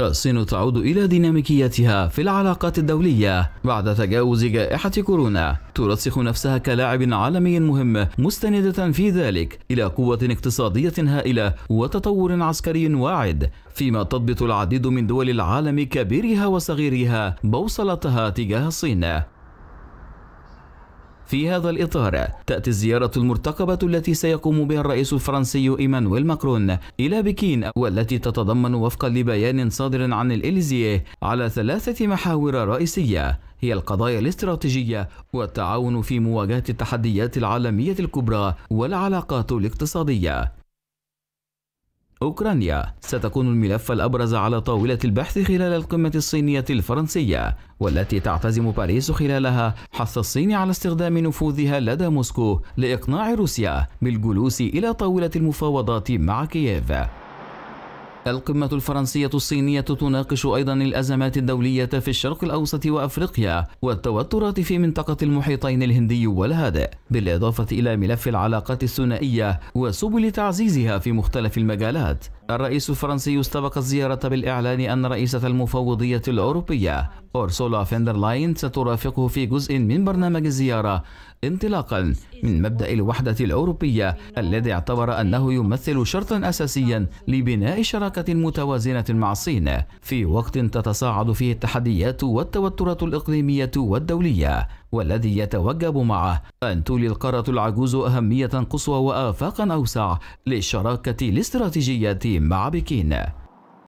الصين تعود إلى ديناميكيتها في العلاقات الدولية بعد تجاوز جائحة كورونا ترسخ نفسها كلاعب عالمي مهم مستندة في ذلك إلى قوة اقتصادية هائلة وتطور عسكري واعد فيما تضبط العديد من دول العالم كبيرها وصغيرها بوصلتها تجاه الصين في هذا الإطار تأتي الزيارة المرتقبة التي سيقوم بها الرئيس الفرنسي إيمانويل ماكرون إلى بكين والتي تتضمن وفقا لبيان صادر عن الإليزيه على ثلاثة محاور رئيسية هي القضايا الاستراتيجية والتعاون في مواجهة التحديات العالمية الكبرى والعلاقات الاقتصادية أوكرانيا ستكون الملف الأبرز على طاولة البحث خلال القمة الصينية الفرنسية والتي تعتزم باريس خلالها حث الصين على استخدام نفوذها لدى موسكو لإقناع روسيا بالجلوس إلى طاولة المفاوضات مع كييف القمة الفرنسية الصينية تناقش أيضا الأزمات الدولية في الشرق الأوسط وأفريقيا والتوترات في منطقة المحيطين الهندي والهادئ بالإضافة إلى ملف العلاقات الثنائية وسبل تعزيزها في مختلف المجالات الرئيس الفرنسي استبق الزيارة بالإعلان أن رئيسة المفوضية الأوروبية أورسولا فيندرلاين سترافقه في جزء من برنامج الزيارة انطلاقا من مبدأ الوحدة الأوروبية الذي اعتبر أنه يمثل شرطا أساسيا لبناء شراكة متوازنة مع الصين في وقت تتصاعد فيه التحديات والتوترات الإقليمية والدولية والذي يتوجب معه أن تولي القارة العجوز أهمية قصوى وآفاقا أوسع للشراكة الاستراتيجية مع بكين